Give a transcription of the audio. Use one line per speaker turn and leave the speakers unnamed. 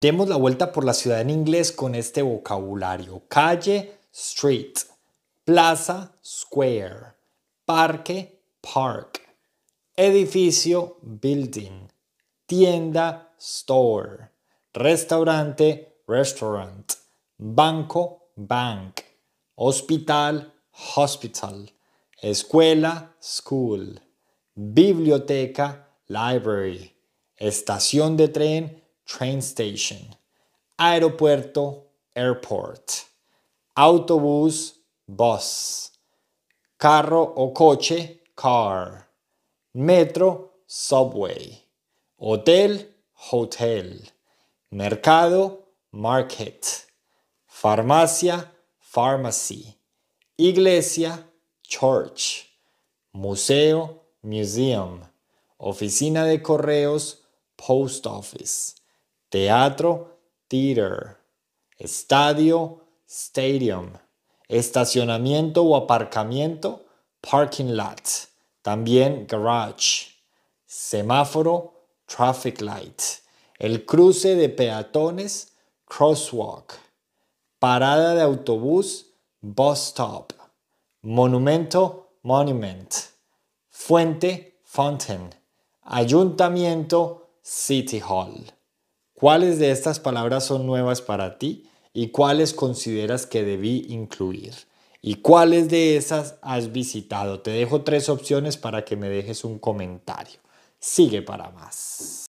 Demos la vuelta por la ciudad en inglés con este vocabulario. Calle, street. Plaza, square. Parque, park. Edificio, building. Tienda, store. Restaurante, restaurant. Banco, bank. Hospital, hospital. Escuela, school. Biblioteca, library. Estación de tren, train station. Aeropuerto, airport. Autobús, bus. Carro o coche, car. Metro, subway. Hotel, hotel. Mercado, market. Farmacia, pharmacy. Iglesia, church. Museo, museum. Oficina de correos, post office teatro, theater, estadio, stadium, estacionamiento o aparcamiento, parking lot, también garage, semáforo, traffic light, el cruce de peatones, crosswalk, parada de autobús, bus stop, monumento, monument, fuente, fountain, ayuntamiento, city hall. ¿Cuáles de estas palabras son nuevas para ti y cuáles consideras que debí incluir? ¿Y cuáles de esas has visitado? Te dejo tres opciones para que me dejes un comentario. Sigue para más.